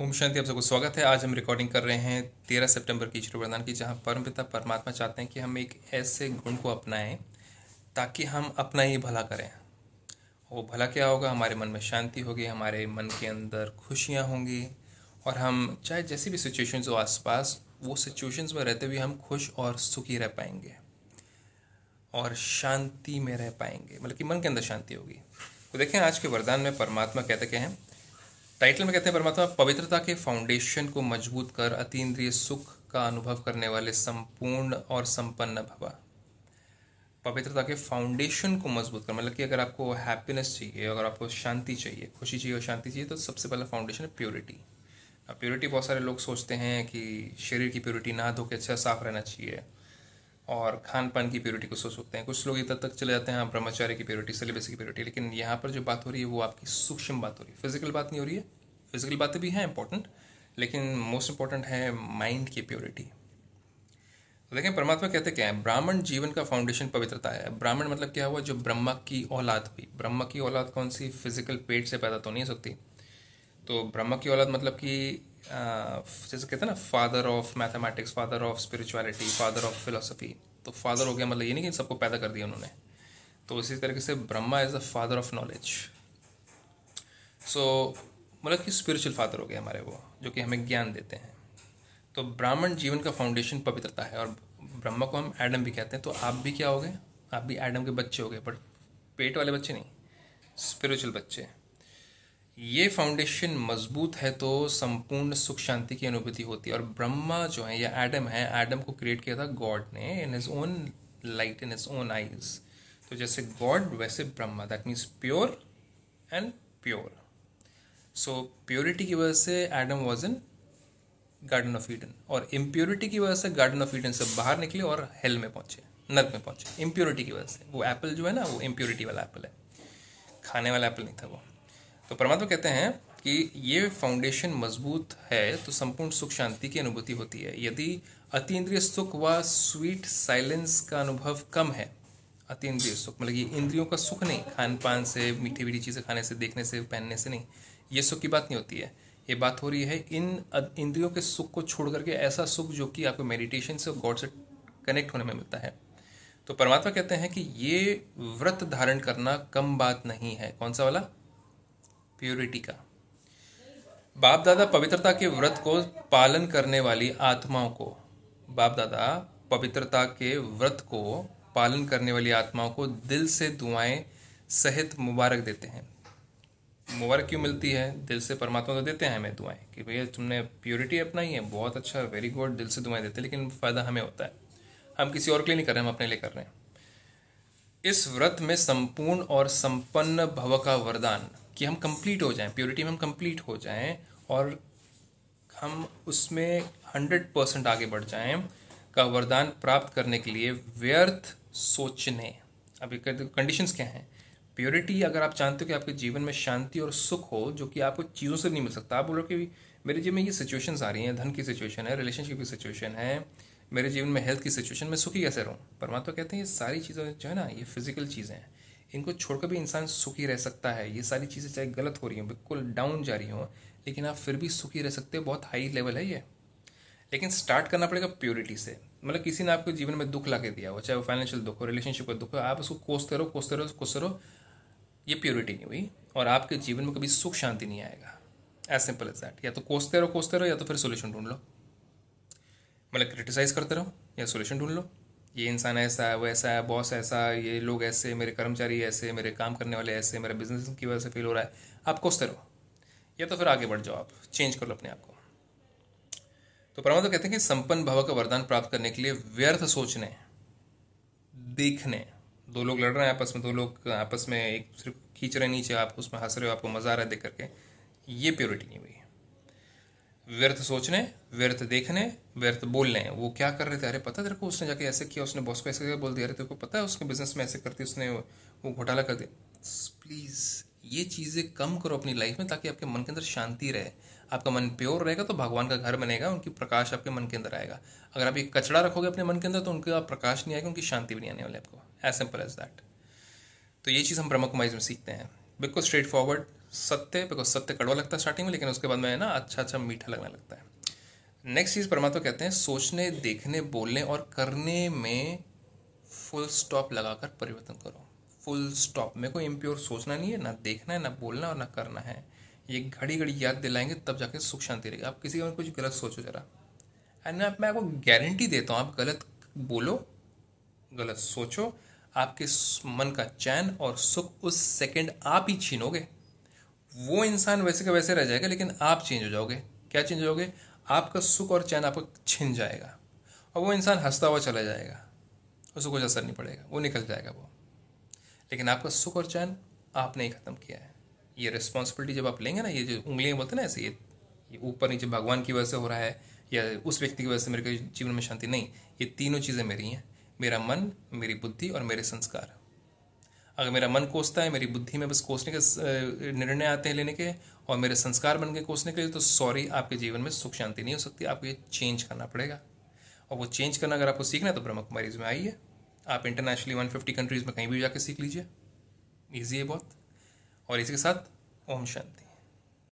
ओम शांति आप सबको स्वागत है आज हम रिकॉर्डिंग कर रहे हैं तेरह सितंबर की ईश्वर वरदान की जहाँ परम पिता परमात्मा चाहते हैं कि हम एक ऐसे गुण को अपनाएं ताकि हम अपना ही भला करें वो भला क्या होगा हमारे मन में शांति होगी हमारे मन के अंदर खुशियाँ होंगी और हम चाहे जैसी भी सिचुएशन हो आसपास वो सिचुएशंस में रहते हुए हम खुश और सुखी रह पाएंगे और शांति में रह पाएंगे मतलब कि मन के अंदर शांति होगी तो देखें आज के वरदान में परमात्मा कहते हैं टाइटल में कहते हैं परमात्मा पवित्रता के फाउंडेशन को मजबूत कर अतीन्द्रिय सुख का अनुभव करने वाले संपूर्ण और संपन्न भवा पवित्रता के फाउंडेशन को मजबूत कर मतलब कि अगर आपको हैप्पीनेस चाहिए अगर आपको शांति चाहिए खुशी चाहिए और शांति चाहिए तो सबसे पहला फाउंडेशन है प्योरिटी अब प्योरिटी बहुत सारे लोग सोचते हैं कि शरीर की प्योरिटी नहा धो के अच्छा साफ रहना चाहिए और खान पान की प्योरिटी को सोच सकते हैं कुछ लोग इधर तक चले जाते हैं हाँ, ब्रह्मचार्य की प्योरिटी सिलेबस की प्योरिटी लेकिन यहाँ पर जो बात हो रही है वो आपकी सूक्ष्म बात हो रही है फिजिकल बात नहीं हो रही है फिजिकल बातें भी हैं इंपॉर्टेंट लेकिन मोस्ट इंपॉर्टेंट है माइंड की प्योरिटी तो देखें परमात्मा कहते क्या है ब्राह्मण जीवन का फाउंडेशन पवित्रता है ब्राह्मण मतलब क्या हुआ जो ब्रह्मा की औलाद हुई ब्रह्मा की औलाद कौन सी फिजिकल पेट से पैदा तो नहीं हो सकती तो ब्रह्मा की औलाद मतलब कि Uh, जैसे कहते हैं ना father of mathematics father of spirituality father of philosophy तो फादर हो गया मतलब ये नहीं कि सबको पैदा कर दिया उन्होंने तो इसी तरीके से Brahma is the father of knowledge so मतलब कि स्पिरिचुअल फादर हो गए हमारे वो जो कि हमें ज्ञान देते हैं तो ब्राह्मण जीवन का फाउंडेशन पवित्रता है और ब्रह्मा को हम एडम भी कहते हैं तो आप भी क्या हो गए आप भी एडम के बच्चे हो गए बट पेट वाले बच्चे नहीं स्पिरिचुअल बच्चे ये फाउंडेशन मजबूत है तो संपूर्ण सुख शांति की अनुभूति होती है और ब्रह्मा जो है या एडम है एडम को क्रिएट किया था गॉड ने in his own light in his own eyes तो जैसे गॉड वैसे Brahma that means pure and pure so purity की वजह से Adam was in garden of Eden और इम्प्योरिटी की वजह से गार्डन ऑफ ईडन से बाहर निकले और हेल में पहुंचे नर्क में पहुंचे इम्प्योरिटी की वजह से वो एप्पल जो है ना वो इम्प्योरिटी वाला एप्पल है खाने वाला एप्पल नहीं था वो तो परमात्मा कहते हैं कि ये फाउंडेशन मजबूत है तो संपूर्ण सुख शांति की अनुभूति होती है यदि अतीन्द्रिय सुख व स्वीट साइलेंस का अनुभव कम है अतीन्द्रिय सुख मतलब ये इंद्रियों का सुख नहीं खान पान से मीठी मीठी चीज़ें खाने से देखने से पहनने से नहीं ये सुख की बात नहीं होती है ये बात हो रही है इन इंद्रियों के सुख को छोड़ करके ऐसा सुख जो कि आपको मेडिटेशन से गॉड से कनेक्ट होने में मिलता है तो परमात्मा कहते हैं कि ये व्रत धारण करना कम बात नहीं है कौन सा वाला प्योरिटी का बाप दादा पवित्रता के व्रत को पालन करने वाली आत्माओं को बाप दादा पवित्रता के व्रत को पालन करने वाली आत्माओं को दिल से दुआएं सहित मुबारक देते हैं मुबारक क्यों मिलती है दिल से परमात्मा तो देते हैं हमें दुआएं कि भैया तुमने प्योरिटी अपनाई है बहुत अच्छा वेरी गुड दिल से दुआएं देते हैं लेकिन फ़ायदा हमें होता है हम किसी और के लिए नहीं कर रहे हम अपने लिए कर रहे हैं इस व्रत में संपूर्ण और संपन्न भव का वरदान कि हम कंप्लीट हो जाएं प्योरिटी में हम कंप्लीट हो जाएं और हम उसमें हंड्रेड परसेंट आगे बढ़ जाएं का वरदान प्राप्त करने के लिए व्यर्थ सोचने अभी कंडीशंस क्या हैं प्योरिटी अगर आप चाहते हो कि आपके जीवन में शांति और सुख हो जो कि आपको चीज़ों से नहीं मिल सकता आप बोल रहे हो कि मेरे जीवन में ये सिचुएशंस आ रही हैं धन की सिचुएशन है रिलेशनशिप की सिचुएशन है मेरे जीवन में हेल्थ की सिचुएशन में सुखी कैसे रहूँ परमात्मा कहते हैं ये सारी चीज़ें जो है ना ये फिजिकल चीज़ें हैं इनको छोड़कर भी इंसान सुखी रह सकता है ये सारी चीज़ें चाहे गलत हो रही हों बिल्कुल डाउन जा रही हों लेकिन आप फिर भी सुखी रह सकते हो बहुत हाई लेवल है ये लेकिन स्टार्ट करना पड़ेगा प्योरिटी से मतलब किसी ने आपके जीवन में दुख ला के दिया हो चाहे वो फाइनेंशियल दुख हो रिलेशनशिप का दुख हो आप उसको कोसते रहो कोसते रहो कोसते रहो ये प्योरिटी नहीं हुई और आपके जीवन में कभी सुख शांति नहीं आएगा एज सिंपल एज दैट या तो कोसते रहो कोसते रहो या तो फिर सोल्यूशन ढूंढ लो मतलब क्रिटिसाइज करते रहो या सोल्यूशन ढूंढ लो ये इंसान ऐसा है वो ऐसा है बॉस ऐसा है ये लोग ऐसे मेरे कर्मचारी ऐसे मेरे काम करने वाले ऐसे मेरा बिजनेस की वजह से फेल हो रहा है आप कोसते तो रहो या तो फिर आगे बढ़ जाओ आप चेंज करो अपने आप को तो परमात्मा कहते हैं कि संपन्न भाव का वरदान प्राप्त करने के लिए व्यर्थ सोचने देखने दो लोग लड़ रहे हैं आपस में दो लोग आपस में एक दूसरे खींच रहे नीचे आप उसमें हंस रहे हो आपको मजा आ रहा है देख करके ये प्योरिटी नहीं व्यर्थ सोचने व्यर्थ देखने व्यर्थ बोलने वो क्या कर रहे थे अरे पता तेरे को उसने जाके ऐसे किया उसने बॉस को ऐसे करके बोल दिया अरे तेरे को पता है उसके बिजनेस में ऐसे करती उसने वो घोटाला कर दिया प्लीज़ ये चीज़ें कम करो अपनी लाइफ में ताकि आपके मन के अंदर शांति रहे आपका मन प्योर रहेगा तो भगवान का घर बनेगा उनकी प्रकाश आपके मन के अंदर आएगा अगर आप एक कचड़ा रखोगे अपने मन के अंदर तो उनका प्रकाश नहीं आएगा उनकी शांति भी नहीं आने वाली आपको एज सिंपल एज दैट तो ये चीज़ हम ब्रह्म कुमारी में सीखते हैं बिल्कुल स्ट्रेट फॉरवर्ड सत्य बिकॉज सत्य कड़वा लगता है स्टार्टिंग में लेकिन उसके बाद में है ना अच्छा अच्छा मीठा लगने लगता है नेक्स्ट चीज़ परमात्मा कहते हैं सोचने देखने बोलने और करने में फुल स्टॉप लगाकर परिवर्तन करो फुल स्टॉप मेरे को इम्प्योर सोचना नहीं है ना देखना है ना बोलना और ना करना है ये घड़ी घड़ी याद दिलाएंगे तब जाके सुख शांति रहेगी आप किसी के कुछ गलत सोचो जरा एंड मैं आपको गारंटी देता हूँ आप गलत बोलो गलत सोचो आपके मन का चैन और सुख उस सेकंड आप ही छीनोगे वो इंसान वैसे का वैसे रह जाएगा लेकिन आप चेंज हो जाओगे क्या चेंज हो जाओगे आपका सुख और चैन आपका छिन जाएगा और वो इंसान हंसता हुआ चला जाएगा उसको कुछ असर नहीं पड़ेगा वो निकल जाएगा वो लेकिन आपका सुख और चैन आपने ही ख़त्म किया है ये रिस्पॉन्सिबिलिटी जब आप लेंगे ना ये जो उंगलियाँ बोलते हैं ना ऐसे ये ऊपर नीचे भगवान की वजह से हो रहा है या उस व्यक्ति की वजह से मेरे जीवन में शांति नहीं ये तीनों चीज़ें मेरी हैं मेरा मन मेरी बुद्धि और मेरे संस्कार अगर मेरा मन कोसता है मेरी बुद्धि में बस कोसने के निर्णय आते हैं लेने के और मेरे संस्कार बन के कोसने के लिए तो सॉरी आपके जीवन में सुख शांति नहीं हो सकती आपको ये चेंज करना पड़ेगा और वो चेंज करना अगर आपको सीखना है तो ब्रह्म कुमारी में आइए आप इंटरनेशनली वन फिफ्टी कंट्रीज़ में कहीं भी जाके सीख लीजिए ईजी है बहुत और इसी के साथ ओम शांति